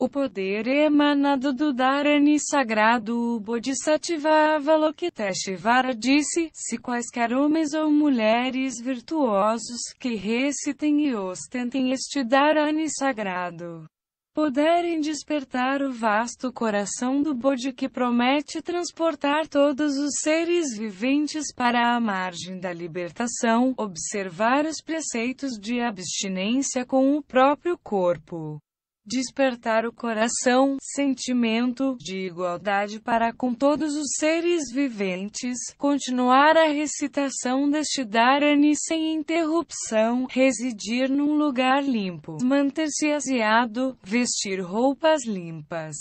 O poder emanado do Dharani sagrado o Bodhisattva Avalokiteshvara disse, se quaisquer homens ou mulheres virtuosos que recitem e ostentem este Dharani sagrado, poderem despertar o vasto coração do Bodhi que promete transportar todos os seres viventes para a margem da libertação, observar os preceitos de abstinência com o próprio corpo despertar o coração, sentimento de igualdade para com todos os seres viventes, continuar a recitação deste Dharani sem interrupção, residir num lugar limpo, manter-se aseado, vestir roupas limpas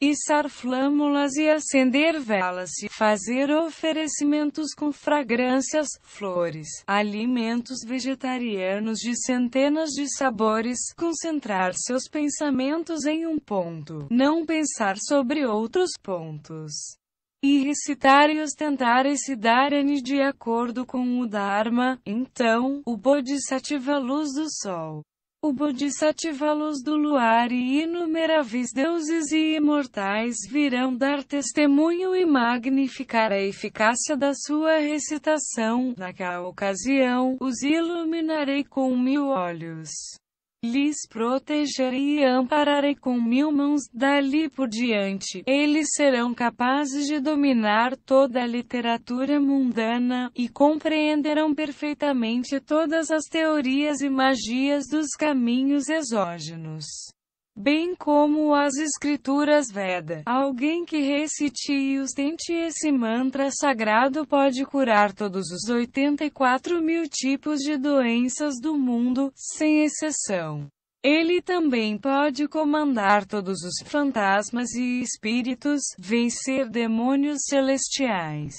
içar flâmulas e acender velas e fazer oferecimentos com fragrâncias, flores, alimentos vegetarianos de centenas de sabores, concentrar seus pensamentos em um ponto, não pensar sobre outros pontos. E recitar e ostentar esse dharani de acordo com o Dharma, então, o Bodhisattva luz do sol o Bodhisattva luz do luar e inumeráveis deuses e imortais virão dar testemunho e magnificar a eficácia da sua recitação. Naquela ocasião, os iluminarei com mil olhos lhes protegerei e ampararei com mil mãos dali por diante. Eles serão capazes de dominar toda a literatura mundana e compreenderão perfeitamente todas as teorias e magias dos caminhos exógenos bem como as escrituras Veda. Alguém que recite e ostente esse mantra sagrado pode curar todos os 84 mil tipos de doenças do mundo, sem exceção. Ele também pode comandar todos os fantasmas e espíritos, vencer demônios celestiais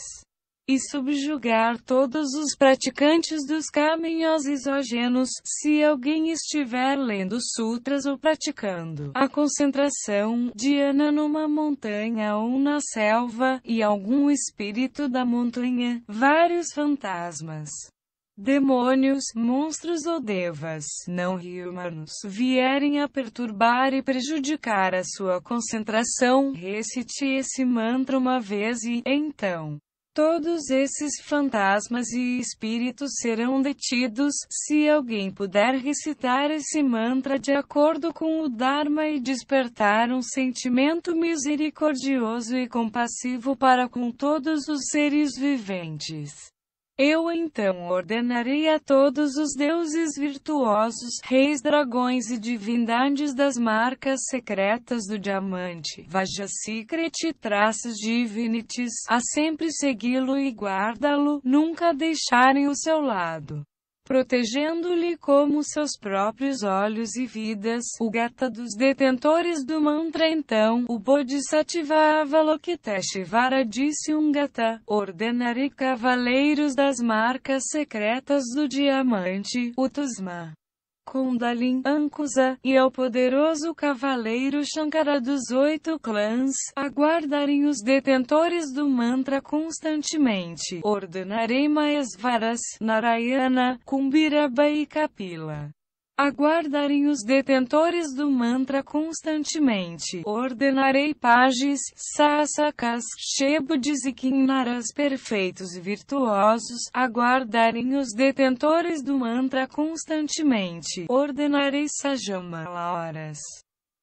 e subjugar todos os praticantes dos caminhos exógenos. Se alguém estiver lendo sutras ou praticando a concentração dhyana numa montanha ou na selva, e algum espírito da montanha, vários fantasmas, demônios, monstros ou devas, não humanos, vierem a perturbar e prejudicar a sua concentração, recite esse mantra uma vez e, então, Todos esses fantasmas e espíritos serão detidos, se alguém puder recitar esse mantra de acordo com o Dharma e despertar um sentimento misericordioso e compassivo para com todos os seres viventes. Eu então ordenarei a todos os deuses virtuosos, reis, dragões e divindades das marcas secretas do diamante, Vaja Secret e traços divinities, a sempre segui-lo e guardá-lo, nunca deixarem o seu lado protegendo-lhe como seus próprios olhos e vidas, o gata dos detentores do mantra então, o Bodhisattva Avalokiteshvara disse um gata, ordenarei cavaleiros das marcas secretas do diamante, o Tusma. Kundalin Ankusa, e ao poderoso cavaleiro Shankara dos oito clãs, aguardarem os detentores do mantra constantemente. Ordenarei Maesvaras, Narayana, Kumbiraba e Kapila aguardarem os detentores do mantra constantemente. Ordenarei pages, sasakas, shebudes e kinnaras perfeitos e virtuosos, aguardarem os detentores do mantra constantemente. Ordenarei sajamalaoras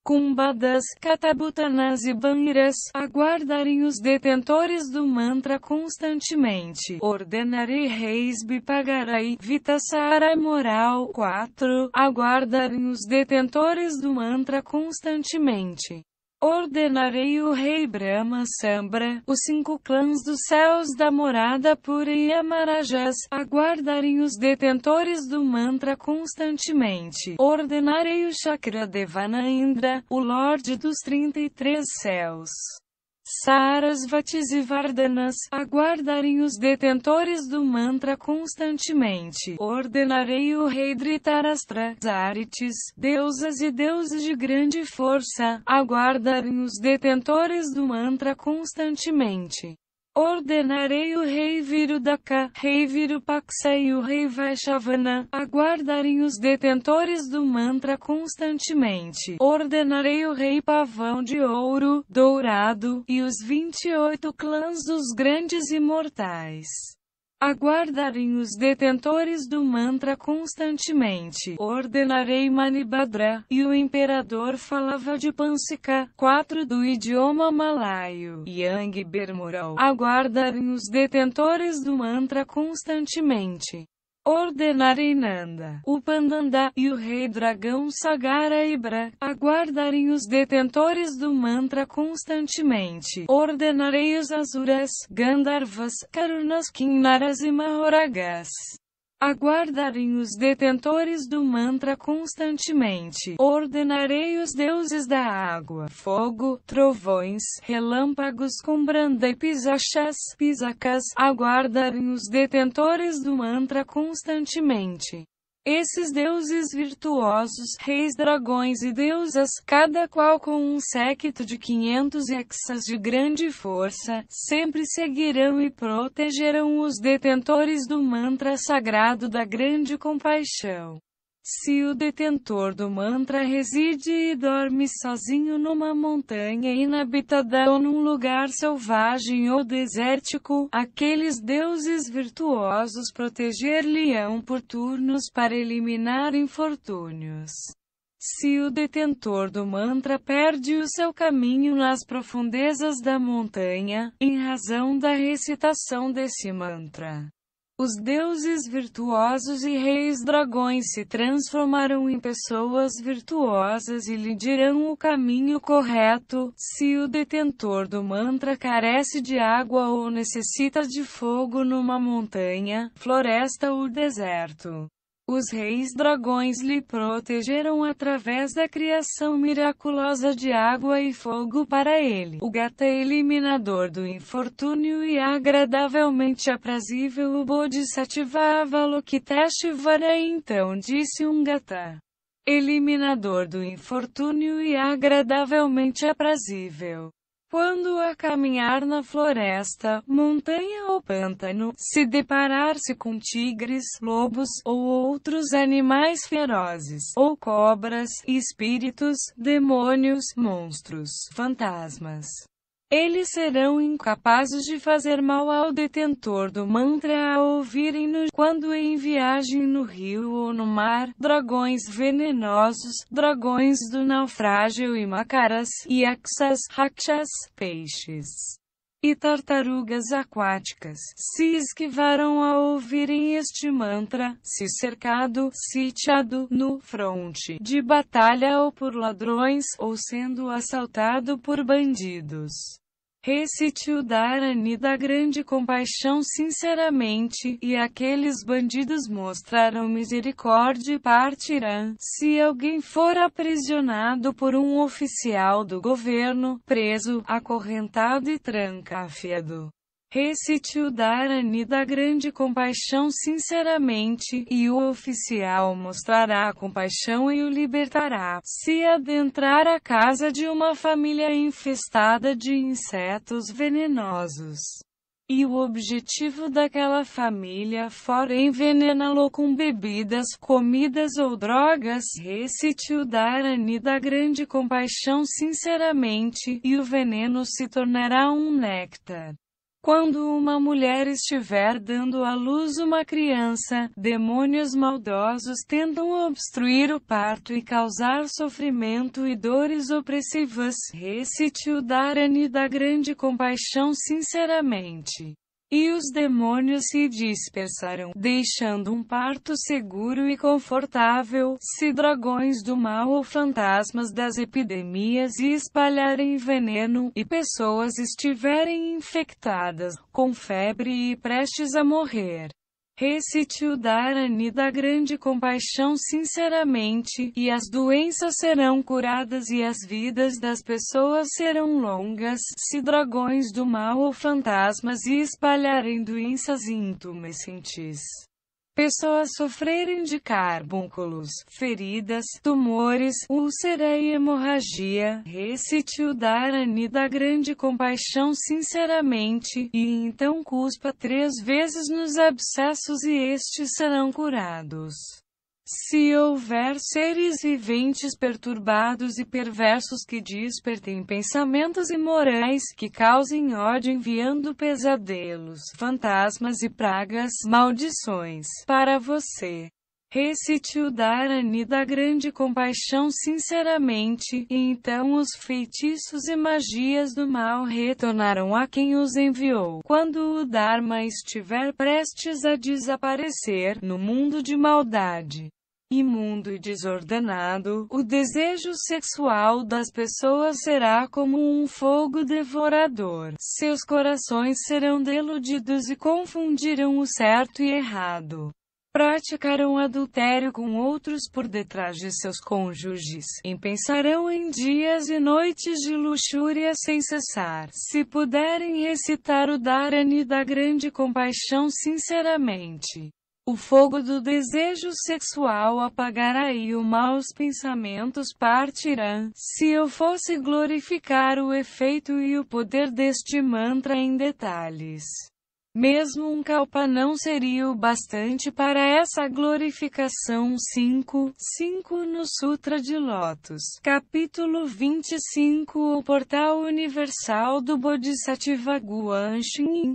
cumbadas, catabutanas e Banhiras, aguardarem os detentores do mantra constantemente. Ordenarei reis Bipagarai, Vitassarai moral 4, aguardarem os detentores do mantra constantemente. Ordenarei o rei Brahma Sambra, os cinco clãs dos céus da morada pura e Amarajás, aguardarem os detentores do mantra constantemente. Ordenarei o Chakra Devana Indra, o Lorde dos 33 céus. Sarasvatis e Vardanas, aguardarem os detentores do mantra constantemente. Ordenarei o rei Dhritarashtra, Zarites, deusas e deuses de grande força, aguardarem os detentores do mantra constantemente. Ordenarei o rei Virudaka, rei Virupaksa e o rei Vaishavana aguardarem os detentores do mantra constantemente. Ordenarei o rei Pavão de Ouro, Dourado, e os 28 clãs dos grandes imortais aguardarem os detentores do mantra constantemente. Ordenarei Manibhadra, e o imperador falava de Pansika, 4 do idioma malaio. Yang Bermural, aguardarem os detentores do mantra constantemente nanda, o pandanda e o rei dragão Sagara Sagaraibra, aguardarem os detentores do mantra constantemente. Ordenarei os asuras, Gandharvas, Karunas, Kinnaras e Mahoragas aguardarem os detentores do mantra constantemente. Ordenarei os deuses da água, fogo, trovões, relâmpagos com branda e pisachas, pisacas, aguardarem os detentores do mantra constantemente. Esses deuses virtuosos, reis dragões e deusas, cada qual com um séquito de 500 hexas de grande força, sempre seguirão e protegerão os detentores do mantra sagrado da grande compaixão. Se o detentor do mantra reside e dorme sozinho numa montanha inabitada ou num lugar selvagem ou desértico, aqueles deuses virtuosos proteger-lhe-ão por turnos para eliminar infortúnios. Se o detentor do mantra perde o seu caminho nas profundezas da montanha, em razão da recitação desse mantra, os deuses virtuosos e reis dragões se transformarão em pessoas virtuosas e lhe dirão o caminho correto. Se o detentor do mantra carece de água ou necessita de fogo numa montanha, floresta ou deserto, os reis dragões lhe protegeram através da criação miraculosa de água e fogo para ele. O gata é eliminador do infortúnio e agradavelmente aprazível o Bodhisattva Avalokiteshvara então disse um gata. Eliminador do infortúnio e agradavelmente aprazível. Quando a caminhar na floresta, montanha ou pântano, se deparar-se com tigres, lobos ou outros animais ferozes, ou cobras, espíritos, demônios, monstros, fantasmas, eles serão incapazes de fazer mal ao detentor do mantra ao ouvirem-nos quando em viagem no rio ou no mar, dragões venenosos, dragões do naufrágio e macaras, yaksas, rakshas, peixes e tartarugas aquáticas se esquivaram ao ouvirem este mantra, se cercado, sitiado, no fronte de batalha ou por ladrões, ou sendo assaltado por bandidos. Recitiu Dharani da grande compaixão sinceramente, e aqueles bandidos mostraram misericórdia e partirão. Se alguém for aprisionado por um oficial do governo, preso, acorrentado e trancafiado, Recitiu Dharani da grande compaixão sinceramente, e o oficial mostrará a compaixão e o libertará. Se adentrar a casa de uma família infestada de insetos venenosos, e o objetivo daquela família for envenená-lo com bebidas, comidas ou drogas, recitiu Dharani da grande compaixão sinceramente, e o veneno se tornará um néctar. Quando uma mulher estiver dando à luz uma criança, demônios maldosos tentam obstruir o parto e causar sofrimento e dores opressivas. Recite o Dharani da grande compaixão sinceramente. E os demônios se dispersaram, deixando um parto seguro e confortável, se dragões do mal ou fantasmas das epidemias e espalharem veneno, e pessoas estiverem infectadas, com febre e prestes a morrer. Recite-o da grande compaixão sinceramente, e as doenças serão curadas e as vidas das pessoas serão longas, se dragões do mal ou fantasmas e espalharem doenças intumescentes pessoas sofrerem de carbúnculos, feridas, tumores, úlcera e hemorragia, o Dharani da grande compaixão sinceramente, e então cuspa três vezes nos abscessos e estes serão curados. Se houver seres viventes perturbados e perversos que despertem pensamentos imorais que causem ódio enviando pesadelos, fantasmas e pragas, maldições, para você. Recite o Dharani da grande compaixão sinceramente, e então os feitiços e magias do mal retornarão a quem os enviou. Quando o Dharma estiver prestes a desaparecer no mundo de maldade, imundo e desordenado, o desejo sexual das pessoas será como um fogo devorador. Seus corações serão deludidos e confundirão o certo e errado. Praticarão adultério com outros por detrás de seus cônjuges, e pensarão em dias e noites de luxúria sem cessar. Se puderem recitar o Dharani da grande compaixão sinceramente, o fogo do desejo sexual apagará e os maus pensamentos partirão. Se eu fosse glorificar o efeito e o poder deste mantra em detalhes. Mesmo um kalpa não seria o bastante para essa glorificação 5, 5 no Sutra de Lotus, capítulo 25 O portal universal do Bodhisattva Guan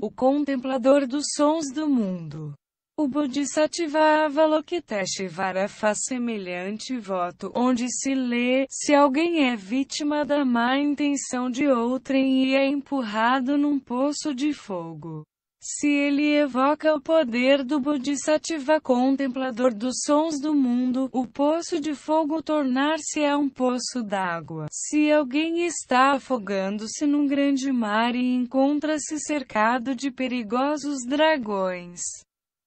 o contemplador dos sons do mundo. O Bodhisattva Avalokiteshvara faz semelhante voto onde se lê, se alguém é vítima da má intenção de outrem e é empurrado num poço de fogo. Se ele evoca o poder do Bodhisattva contemplador dos sons do mundo, o poço de fogo tornar-se-á um poço d'água. Se alguém está afogando-se num grande mar e encontra-se cercado de perigosos dragões,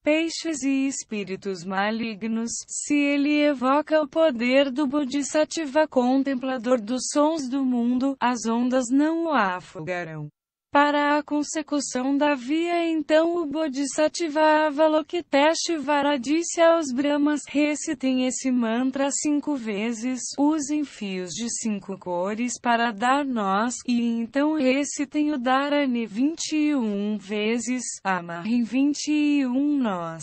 peixes e espíritos malignos, se ele evoca o poder do Bodhisattva contemplador dos sons do mundo, as ondas não o afogarão. Para a consecução da via então o Bodhisattva Avalokiteshvara disse aos Brahmas recitem esse mantra cinco vezes, usem fios de cinco cores para dar nós, e então recitem o Dharani 21 vezes, amarrem 21 nós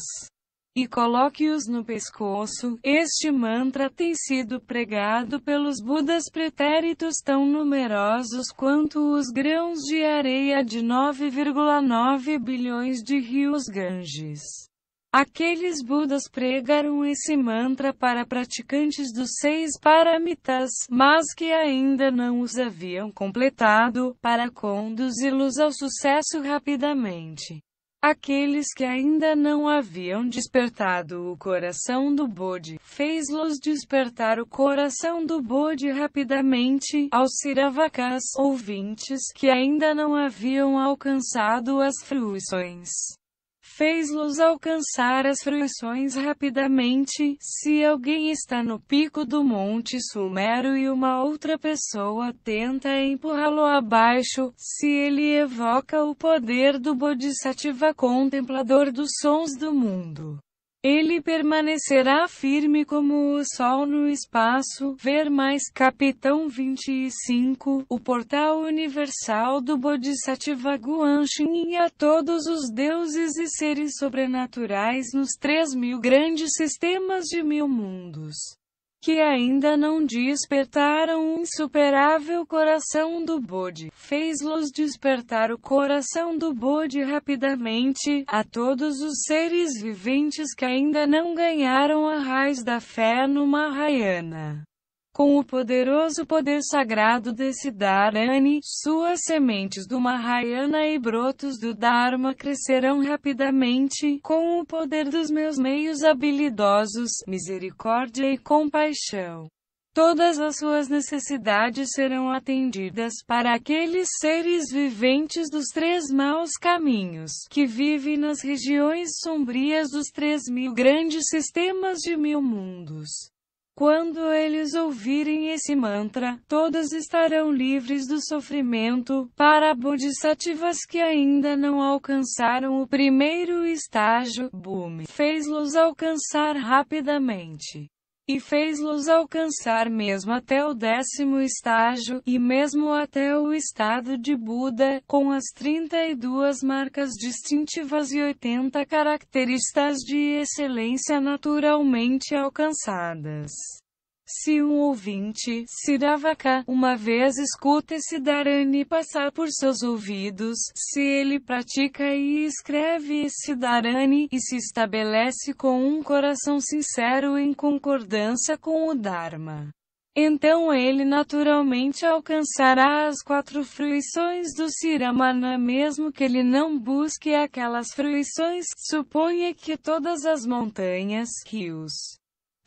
e coloque-os no pescoço. Este mantra tem sido pregado pelos Budas pretéritos tão numerosos quanto os grãos de areia de 9,9 bilhões de rios Ganges. Aqueles Budas pregaram esse mantra para praticantes dos seis paramitas, mas que ainda não os haviam completado, para conduzi-los ao sucesso rapidamente. Aqueles que ainda não haviam despertado o coração do Bode, fez-los despertar o coração do Bode rapidamente, aos Siravakas, ouvintes que ainda não haviam alcançado as fruições fez-los alcançar as fruições rapidamente. Se alguém está no pico do Monte Sumero e uma outra pessoa tenta empurrá-lo abaixo, se ele evoca o poder do Bodhisattva contemplador dos sons do mundo, ele permanecerá firme como o sol no espaço. Ver mais Capitão 25, o portal universal do Bodhisattva Guanxin e a todos os deuses e seres sobrenaturais nos três mil grandes sistemas de mil mundos que ainda não despertaram o insuperável coração do bode, fez-los despertar o coração do bode rapidamente, a todos os seres viventes que ainda não ganharam a raiz da fé no Mahayana com o poderoso poder sagrado desse Dharani, suas sementes do Mahayana e brotos do Dharma crescerão rapidamente, com o poder dos meus meios habilidosos, misericórdia e compaixão. Todas as suas necessidades serão atendidas para aqueles seres viventes dos três maus caminhos, que vivem nas regiões sombrias dos três mil grandes sistemas de mil mundos. Quando eles ouvirem esse mantra, todos estarão livres do sofrimento. Para bodhisattvas que ainda não alcançaram o primeiro estágio, boom, fez-los alcançar rapidamente e fez-los alcançar mesmo até o décimo estágio, e mesmo até o estado de Buda, com as 32 marcas distintivas e 80 características de excelência naturalmente alcançadas. Se um ouvinte, Siravaka, uma vez escuta esse Dharani passar por seus ouvidos, se ele pratica e escreve esse Dharani e se estabelece com um coração sincero em concordância com o Dharma, então ele naturalmente alcançará as quatro fruições do Siramana mesmo que ele não busque aquelas fruições, suponha que todas as montanhas, rios,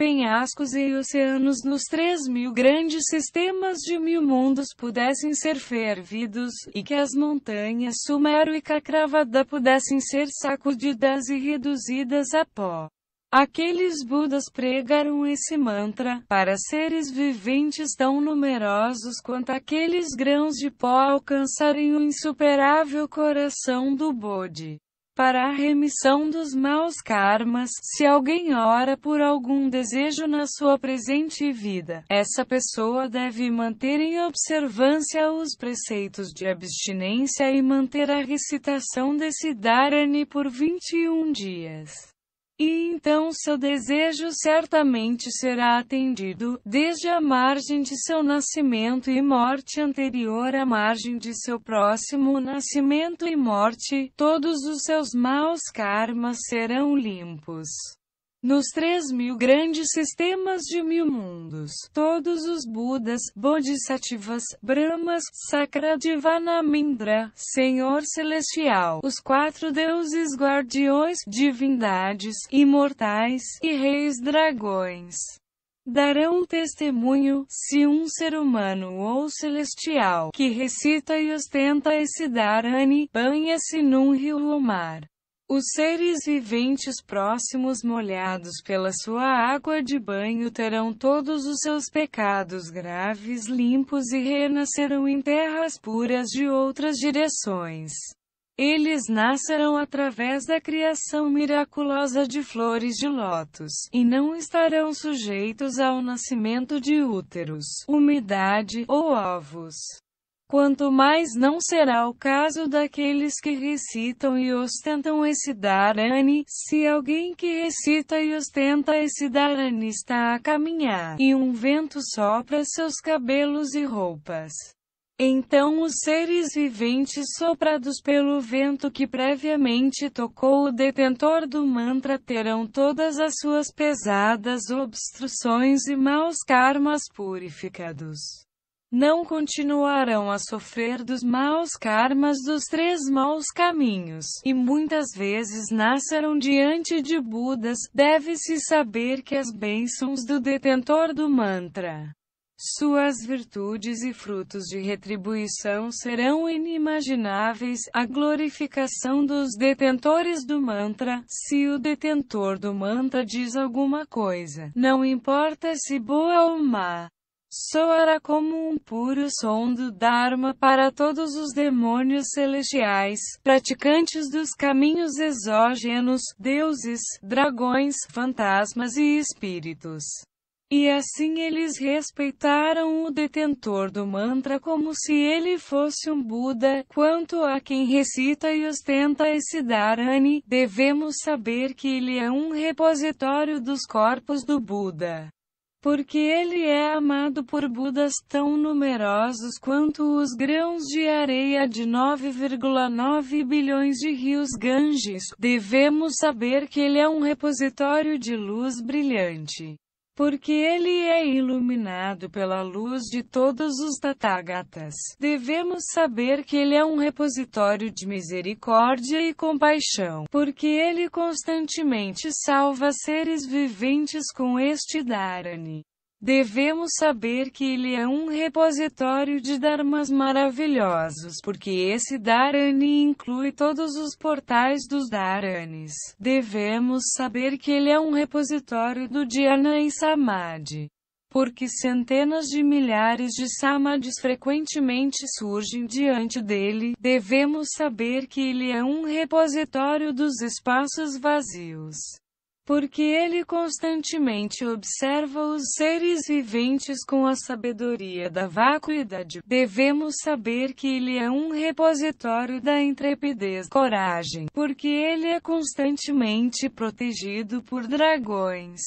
penhascos e oceanos nos três mil grandes sistemas de mil mundos pudessem ser fervidos, e que as montanhas Sumero e Cacravada pudessem ser sacudidas e reduzidas a pó. Aqueles Budas pregaram esse mantra para seres viventes tão numerosos quanto aqueles grãos de pó alcançarem o insuperável coração do Bodhi para a remissão dos maus karmas. Se alguém ora por algum desejo na sua presente vida, essa pessoa deve manter em observância os preceitos de abstinência e manter a recitação desse dharani por 21 dias. E então seu desejo certamente será atendido, desde a margem de seu nascimento e morte anterior à margem de seu próximo nascimento e morte, todos os seus maus karmas serão limpos. Nos três mil grandes sistemas de mil mundos, todos os Budas, Bodhisattvas, Brahmas, Divanamindra, Senhor Celestial, os quatro deuses guardiões, divindades, imortais, e reis dragões darão testemunho, se um ser humano ou celestial, que recita e ostenta esse dharani, banha-se num rio ou mar. Os seres viventes próximos molhados pela sua água de banho terão todos os seus pecados graves limpos e renascerão em terras puras de outras direções. Eles nascerão através da criação miraculosa de flores de lótus, e não estarão sujeitos ao nascimento de úteros, umidade ou ovos quanto mais não será o caso daqueles que recitam e ostentam esse Dharani, se alguém que recita e ostenta esse Dharani está a caminhar, e um vento sopra seus cabelos e roupas. Então os seres viventes soprados pelo vento que previamente tocou o detentor do mantra terão todas as suas pesadas obstruções e maus karmas purificados não continuarão a sofrer dos maus karmas dos três maus caminhos, e muitas vezes nasceram diante de Budas, deve-se saber que as bênçãos do detentor do mantra. Suas virtudes e frutos de retribuição serão inimagináveis. A glorificação dos detentores do mantra. Se o detentor do mantra diz alguma coisa, não importa se boa ou má, soará como um puro som do Dharma para todos os demônios celestiais, praticantes dos caminhos exógenos, deuses, dragões, fantasmas e espíritos. E assim eles respeitaram o detentor do mantra como se ele fosse um Buda. Quanto a quem recita e ostenta esse dharani, devemos saber que ele é um repositório dos corpos do Buda porque ele é amado por Budas tão numerosos quanto os grãos de areia de 9,9 bilhões de rios Ganges. Devemos saber que ele é um repositório de luz brilhante porque ele é iluminado pela luz de todos os Tathagatas. Devemos saber que ele é um repositório de misericórdia e compaixão, porque ele constantemente salva seres viventes com este Dharani. Devemos saber que ele é um repositório de dharmas maravilhosos, porque esse dharani inclui todos os portais dos dharanis. Devemos saber que ele é um repositório do dhyana e samadhi porque centenas de milhares de samadhis frequentemente surgem diante dele, devemos saber que ele é um repositório dos espaços vazios porque ele constantemente observa os seres viventes com a sabedoria da vacuidade. Devemos saber que ele é um repositório da intrepidez, coragem, porque ele é constantemente protegido por dragões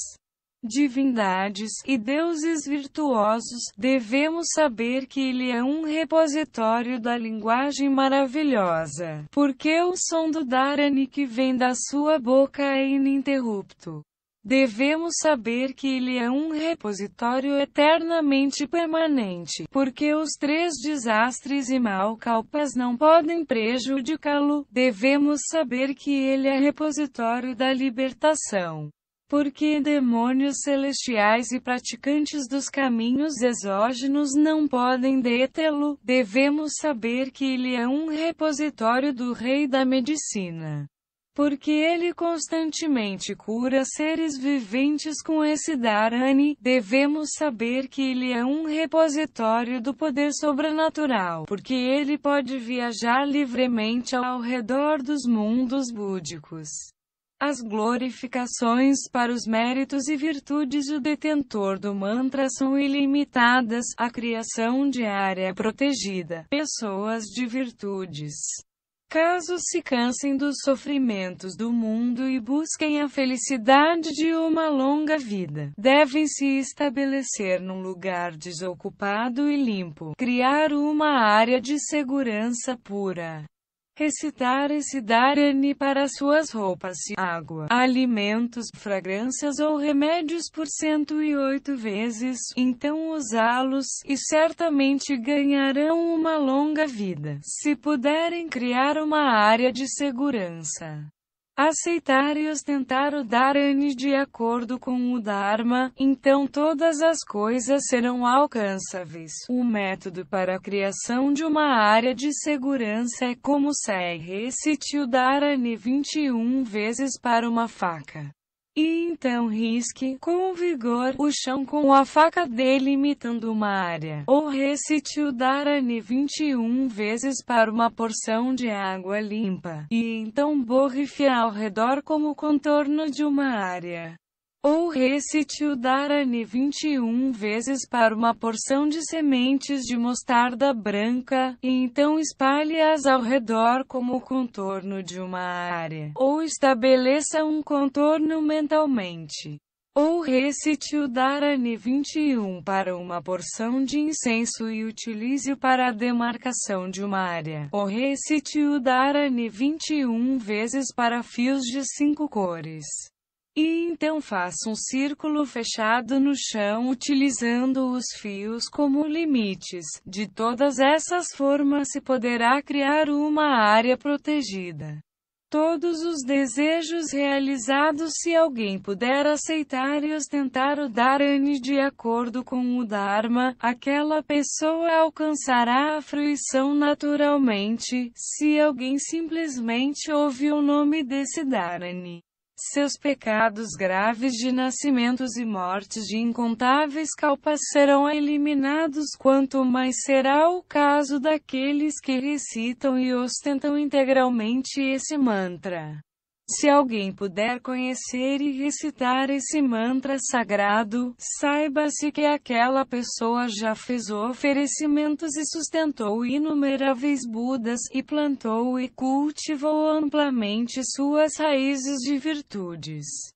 divindades e deuses virtuosos, devemos saber que ele é um repositório da linguagem maravilhosa, porque o som do Dharani que vem da sua boca é ininterrupto. Devemos saber que ele é um repositório eternamente permanente, porque os três desastres e malcalpas não podem prejudicá-lo. Devemos saber que ele é repositório da libertação. Porque demônios celestiais e praticantes dos caminhos exógenos não podem detê-lo, devemos saber que ele é um repositório do rei da medicina. Porque ele constantemente cura seres viventes com esse Dharani, devemos saber que ele é um repositório do poder sobrenatural, porque ele pode viajar livremente ao redor dos mundos búdicos. As glorificações para os méritos e virtudes do detentor do mantra são ilimitadas, a criação diária é protegida. Pessoas de virtudes. Caso se cansem dos sofrimentos do mundo e busquem a felicidade de uma longa vida, devem se estabelecer num lugar desocupado e limpo, criar uma área de segurança pura recitar se dar para suas roupas, água, alimentos, fragrâncias ou remédios por 108 vezes, então usá-los, e certamente ganharão uma longa vida, se puderem criar uma área de segurança aceitar e ostentar o Dharani de acordo com o Dharma, então todas as coisas serão alcançáveis. O método para a criação de uma área de segurança é como se Recite o Dharani 21 vezes para uma faca. E então risque com vigor o chão com a faca delimitando uma área. Ou recite o Dharani 21 vezes para uma porção de água limpa. E então borrife ao redor como contorno de uma área ou o darani 21 vezes para uma porção de sementes de mostarda branca, e então espalhe-as ao redor como o contorno de uma área, ou estabeleça um contorno mentalmente. Ou o darani 21 para uma porção de incenso e utilize-o para a demarcação de uma área. Ou o darani 21 vezes para fios de cinco cores. E então faça um círculo fechado no chão utilizando os fios como limites. De todas essas formas se poderá criar uma área protegida. Todos os desejos realizados se alguém puder aceitar e ostentar o Dharani de acordo com o Dharma, aquela pessoa alcançará a fruição naturalmente, se alguém simplesmente ouve o nome desse Dharani seus pecados graves de nascimentos e mortes de incontáveis calpas serão eliminados, quanto mais será o caso daqueles que recitam e ostentam integralmente esse mantra. Se alguém puder conhecer e recitar esse mantra sagrado, saiba-se que aquela pessoa já fez oferecimentos e sustentou inumeráveis Budas, e plantou e cultivou amplamente suas raízes de virtudes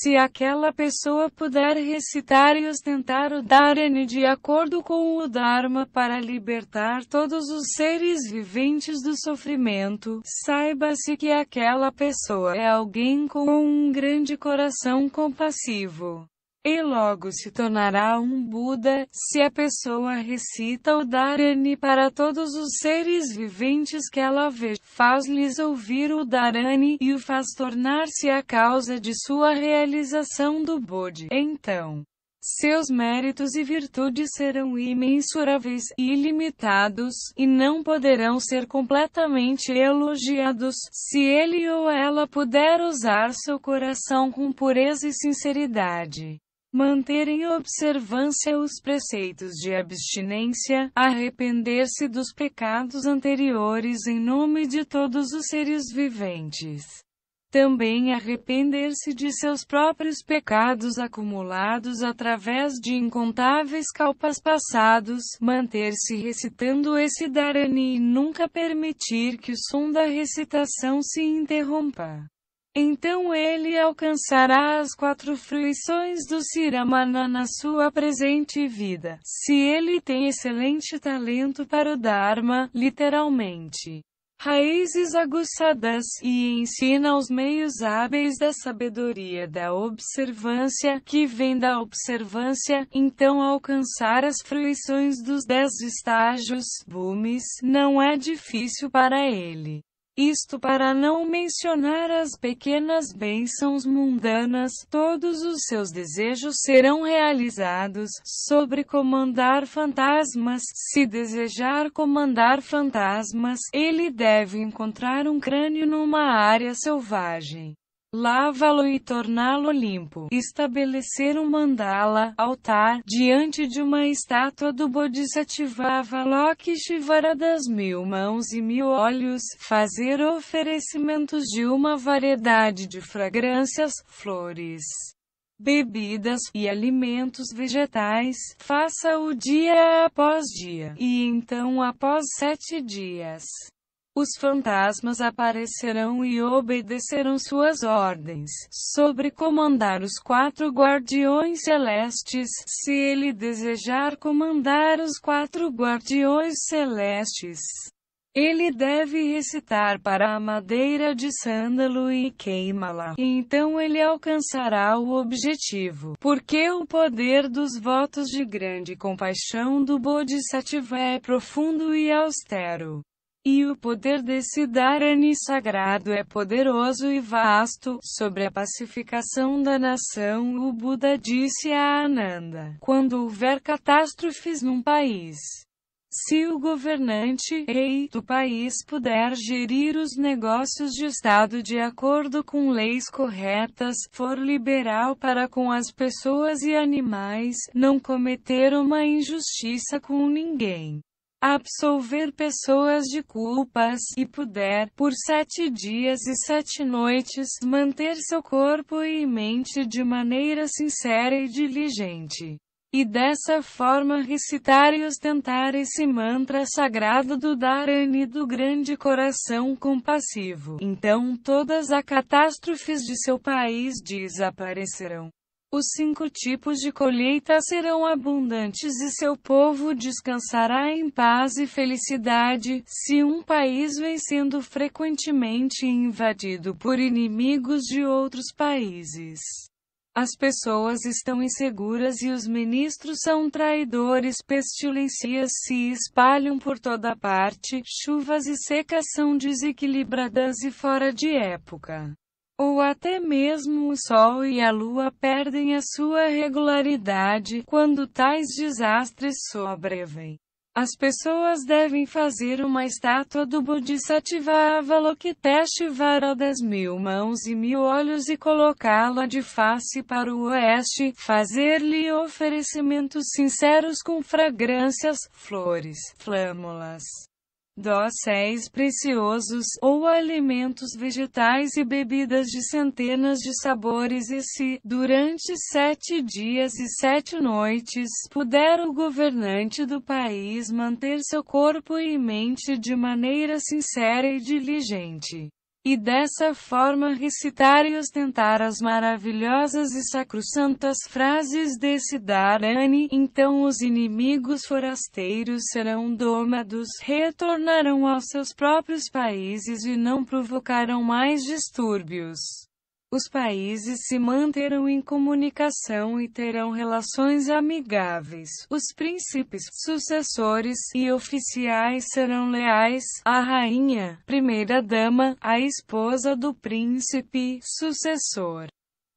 se aquela pessoa puder recitar e ostentar o Dharani de acordo com o Dharma para libertar todos os seres viventes do sofrimento, saiba-se que aquela pessoa é alguém com um grande coração compassivo e logo se tornará um Buda, se a pessoa recita o Dharani para todos os seres viventes que ela vê, faz-lhes ouvir o Dharani e o faz tornar-se a causa de sua realização do Bodhi. Então, seus méritos e virtudes serão imensuráveis, ilimitados, e não poderão ser completamente elogiados, se ele ou ela puder usar seu coração com pureza e sinceridade manter em observância os preceitos de abstinência, arrepender-se dos pecados anteriores em nome de todos os seres viventes. Também arrepender-se de seus próprios pecados acumulados através de incontáveis calpas passados, manter-se recitando esse dharani e nunca permitir que o som da recitação se interrompa. Então ele alcançará as quatro fruições do Siramana na sua presente vida, se ele tem excelente talento para o Dharma, literalmente. Raízes aguçadas, e ensina os meios hábeis da sabedoria da observância, que vem da observância, então alcançar as fruições dos dez estágios, bumes, não é difícil para ele. Isto para não mencionar as pequenas bênçãos mundanas, todos os seus desejos serão realizados, sobre comandar fantasmas, se desejar comandar fantasmas, ele deve encontrar um crânio numa área selvagem. Lava-lo e torná-lo limpo. Estabelecer um mandala, altar, diante de uma estátua do Bodhisattva Avalokiteshvara das mil mãos e mil olhos. Fazer oferecimentos de uma variedade de fragrâncias, flores bebidas e alimentos vegetais, faça-o dia após dia, e então após sete dias. Os fantasmas aparecerão e obedecerão suas ordens, sobre comandar os quatro guardiões celestes, se ele desejar comandar os quatro guardiões celestes. Ele deve recitar para a madeira de sândalo e queimá-la. Então ele alcançará o objetivo. Porque o poder dos votos de grande compaixão do Bodhisattva é profundo e austero. E o poder desse Dharani sagrado é poderoso e vasto. Sobre a pacificação da nação, o Buda disse a Ananda: Quando houver catástrofes num país, se o governante rei do país puder gerir os negócios de Estado de acordo com leis corretas, for liberal para com as pessoas e animais, não cometer uma injustiça com ninguém absolver pessoas de culpas, e puder, por sete dias e sete noites, manter seu corpo e mente de maneira sincera e diligente. E dessa forma recitar e ostentar esse mantra sagrado do Dharani do grande coração compassivo. Então todas as catástrofes de seu país desaparecerão. Os cinco tipos de colheita serão abundantes e seu povo descansará em paz e felicidade. Se um país vem sendo frequentemente invadido por inimigos de outros países, as pessoas estão inseguras e os ministros são traidores. Pestilências se espalham por toda parte, chuvas e secas são desequilibradas e fora de época ou até mesmo o Sol e a Lua perdem a sua regularidade quando tais desastres sobrevêm. As pessoas devem fazer uma estátua do Bodhisattva Avalokiteshvara das mil mãos e mil olhos e colocá-la de face para o oeste, fazer-lhe oferecimentos sinceros com fragrâncias, flores, flâmulas, dóceis preciosos ou alimentos vegetais e bebidas de centenas de sabores e se, durante sete dias e sete noites, puder o governante do país manter seu corpo e mente de maneira sincera e diligente e dessa forma recitar e ostentar as maravilhosas e sacrossantas frases desse Dharani, então os inimigos forasteiros serão domados, retornarão aos seus próprios países e não provocarão mais distúrbios. Os países se manterão em comunicação e terão relações amigáveis. Os príncipes, sucessores e oficiais serão leais à rainha, primeira-dama, a esposa do príncipe, sucessor.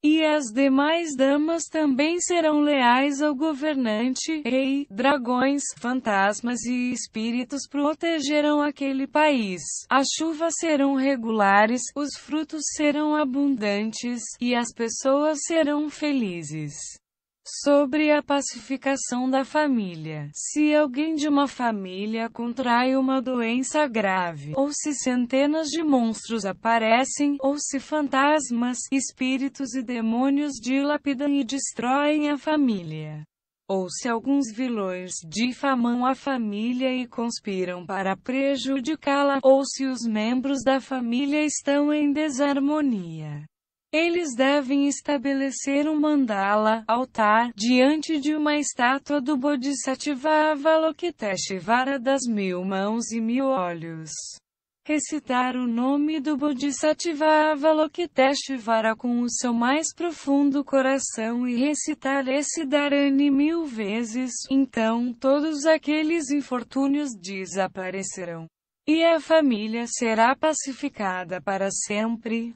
E as demais damas também serão leais ao governante, rei, dragões, fantasmas e espíritos protegerão aquele país. As chuvas serão regulares, os frutos serão abundantes, e as pessoas serão felizes sobre a pacificação da família. Se alguém de uma família contrai uma doença grave, ou se centenas de monstros aparecem, ou se fantasmas, espíritos e demônios dilapidam e destroem a família. Ou se alguns vilões difamam a família e conspiram para prejudicá-la, ou se os membros da família estão em desarmonia eles devem estabelecer um mandala, altar, diante de uma estátua do Bodhisattva Avalokiteshvara das mil mãos e mil olhos. Recitar o nome do Bodhisattva Avalokiteshvara com o seu mais profundo coração e recitar esse Dharani mil vezes, então todos aqueles infortúnios desaparecerão. E a família será pacificada para sempre.